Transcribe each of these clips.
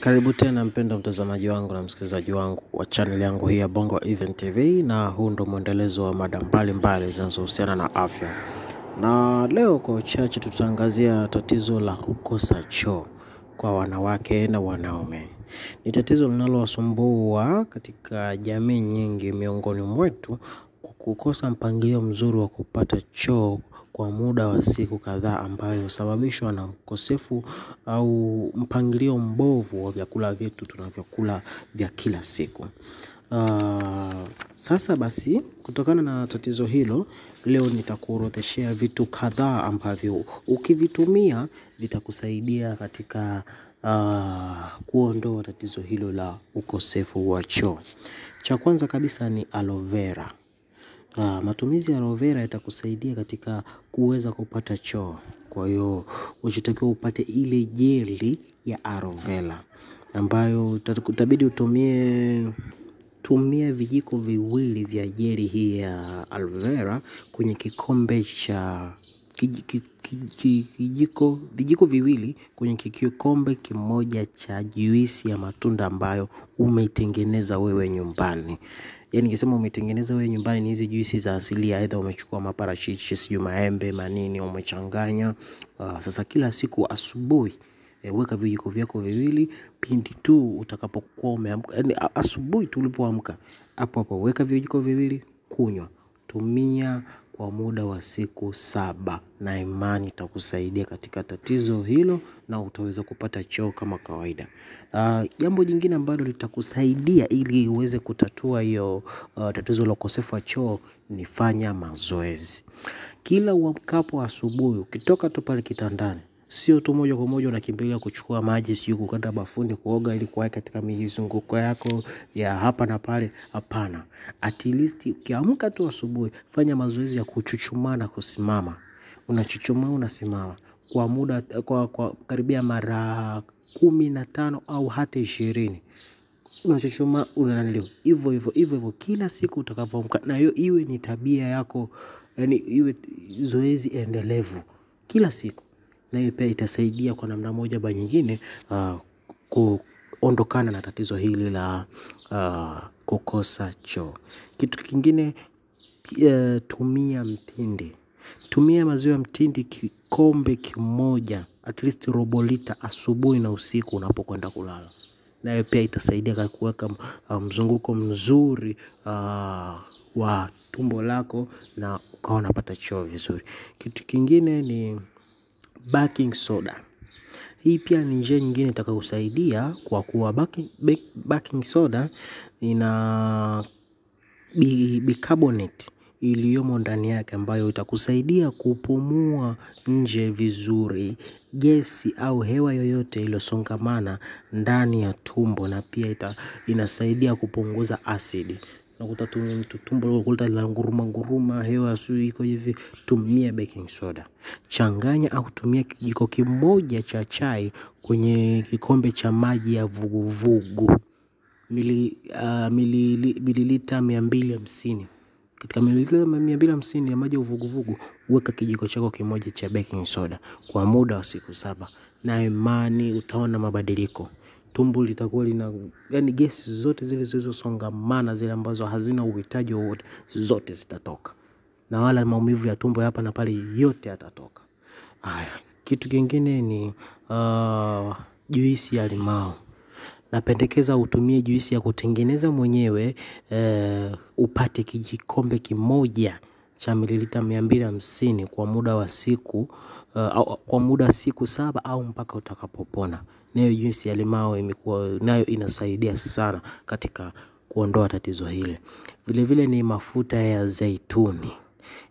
Karibu tena mpendo mtazamaji wangu na msikilizaji wangu wa channel yangu hii ya Bongo Event TV, na huu ndo mwendelezo wa mada mbalimbali zinazohusiana na afya, na leo kwa uchache tutaangazia tatizo la kukosa choo kwa wanawake na wanaume. Ni tatizo linalowasumbua katika jamii nyingi miongoni mwetu, kwa kukosa mpangilio mzuri wa kupata choo kwa muda wa siku kadhaa ambayo husababishwa na ukosefu au mpangilio mbovu wa vyakula vyetu tunavyokula vya kila siku. Sasa basi kutokana na tatizo hilo leo nitakuorodheshea vitu kadhaa ambavyo ukivitumia vitakusaidia katika kuondoa tatizo hilo la ukosefu wa choo. Cha kwanza kabisa ni aloe vera. Uh, matumizi ya aloe vera yatakusaidia katika kuweza kupata choo. Kwa hiyo unachotakiwa upate ile jeli ya aloe vera ambayo itabidi utumie tumia vijiko viwili vya jeli hii ya aloe vera kwenye kikombe cha kijiko vijiko viwili kwenye kikombe kimoja cha juisi ya matunda ambayo umeitengeneza wewe nyumbani yani nikisema umetengeneza wewe nyumbani ni hizi juisi za asili, aidha umechukua maparachichi, sijui maembe, manini umechanganya. Uh, sasa kila siku asubuhi E, weka vijiko vyako viwili pindi tu utakapokuwa umeamka, yani asubuhi tu ulipoamka, hapo hapo weka vijiko viwili, kunywa, tumia kwa muda wa siku saba na imani itakusaidia katika tatizo hilo na utaweza kupata choo kama kawaida. Ah, jambo jingine ambalo litakusaidia ili uweze kutatua hiyo ah, tatizo la ukosefu wa choo ni fanya mazoezi. Kila uamkapo asubuhi ukitoka tu pale kitandani sio tu moja kwa moja unakimbilia kuchukua maji, sio kukata bafuni kuoga ili kuwahi katika mizunguko yako ya hapa na pale. Hapana, at least ukiamka tu asubuhi, fanya mazoezi ya kuchuchumaa na kusimama. Unachuchumaa, unasimama kwa muda kwa, kwa karibia mara kumi na tano au hata ishirini unachochoma unananiliwa hivyo hivyo hivyo hivyo kila siku utakavyoamka, na hiyo iwe ni tabia yako, yani iwe zoezi endelevu kila siku hiyo pia itasaidia kwa namna moja ba nyingine uh, kuondokana na tatizo hili la uh, kukosa choo. Kitu kingine uh, tumia mtindi. Tumia maziwa ya mtindi kikombe kimoja at least robo lita asubuhi na usiku unapokwenda kulala, nayo pia itasaidia kuweka ah, mzunguko mzuri uh, wa tumbo lako na ukawa unapata choo vizuri. Kitu kingine ni baking soda. Hii pia ni njia nyingine itakayosaidia kwa kuwa baking, baking soda ina bicarbonate iliyomo ndani yake ambayo itakusaidia kupumua nje vizuri gesi au hewa yoyote iliyosongamana ndani ya tumbo na pia ita, inasaidia kupunguza asidi nakuta tumbo kulta la nguruma nguruma, hewa sio iko hivi. Tumia baking soda, changanya au tumia kijiko kimoja cha chai kwenye kikombe cha maji ya vuguvugu mili, uh, mililita mili, mili mia mbili hamsini katika mililita mia mbili hamsini ya maji ya uvuguvugu weka kijiko chako kimoja cha baking soda kwa muda wa siku saba, na imani utaona mabadiliko tumbo litakuwa lina yani, gesi zote zile zilizosongamana zile ambazo hazina uhitaji wowote, zote zitatoka, na wala maumivu ya tumbo hapa na pale yote yatatoka. Haya, kitu kingine ni uh, juisi ya limao. Napendekeza utumie juisi ya kutengeneza mwenyewe uh, upate kijikombe kimoja cha mililita mia mbili hamsini kwa muda wa siku uh, kwa muda siku saba au mpaka utakapopona nayo juisi ya limao imekuwa nayo inasaidia sana katika kuondoa tatizo hili. Vile vile ni mafuta ya zaituni,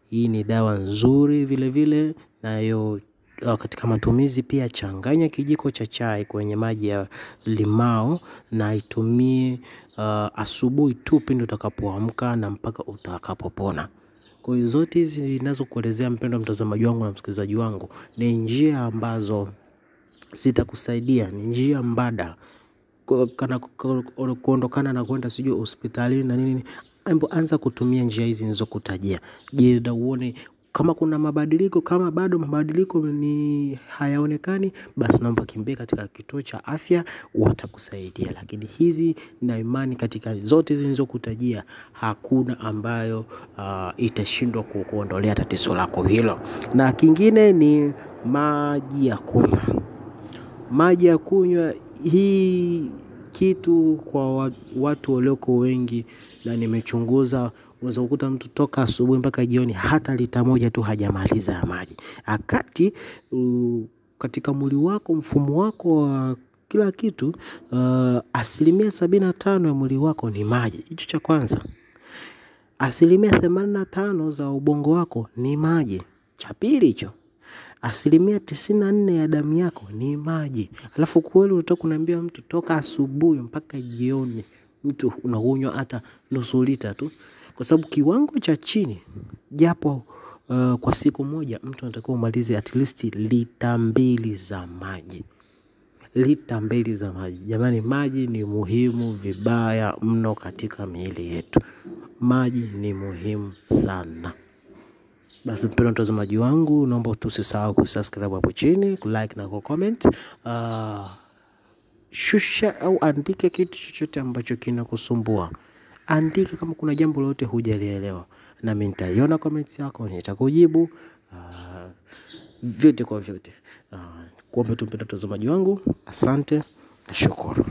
hii ni dawa nzuri vile vile nayo ah, katika matumizi pia, changanya kijiko cha chai kwenye maji ya limao na itumie uh, asubuhi tu pindi utakapoamka na mpaka utakapopona. Kwa hiyo zote hizi ninazokuelezea, mpendo mtazamaji wangu na msikilizaji wangu, ni njia ambazo zitakusaidia, ni njia mbadala kana kuondokana na kwenda sijui hospitalini na nini. Embo, anza kutumia njia hizi nilizokutajia. Je, uone kama kuna mabadiliko. Kama bado mabadiliko ni hayaonekani, basi naomba kimbia katika kituo cha afya, watakusaidia. Lakini hizi na imani katika zote zilizokutajia, hakuna ambayo uh, itashindwa kukuondolea tatizo lako hilo. Na kingine ni maji ya kunywa maji ya kunywa hii kitu kwa watu walioko wengi, na nimechunguza, unaweza kukuta mtu toka asubuhi mpaka jioni hata lita moja tu hajamaliza ya maji, akati katika mwili wako mfumo wako wa kila kitu uh, asilimia sabini na tano ya mwili wako ni maji. Hicho cha kwanza. Asilimia themanini na tano za ubongo wako ni maji. Cha pili hicho asilimia tisini na nne ya damu yako ni maji, alafu kweli unataka kunaambia mtu toka asubuhi mpaka jioni mtu unakunywa hata nusu lita tu, kwa sababu kiwango cha chini japo uh, kwa siku moja mtu anatakiwa umalize at least lita mbili za maji lita mbili za maji. Jamani, maji ni muhimu vibaya mno katika miili yetu. Maji ni muhimu sana. Basi mpendwa mtazamaji wangu, naomba tusisahau kusubscribe hapo chini, kulike na kucomment. Uh, shusha au andike kitu chochote ambacho kinakusumbua, andika kama kuna jambo lolote hujalielewa, nami nitaiona comments yako, nitakujibu uh, vyote kwa vyote. Uh, ah, kuombe tu mpendwa mtazamaji wangu, asante na shukuru.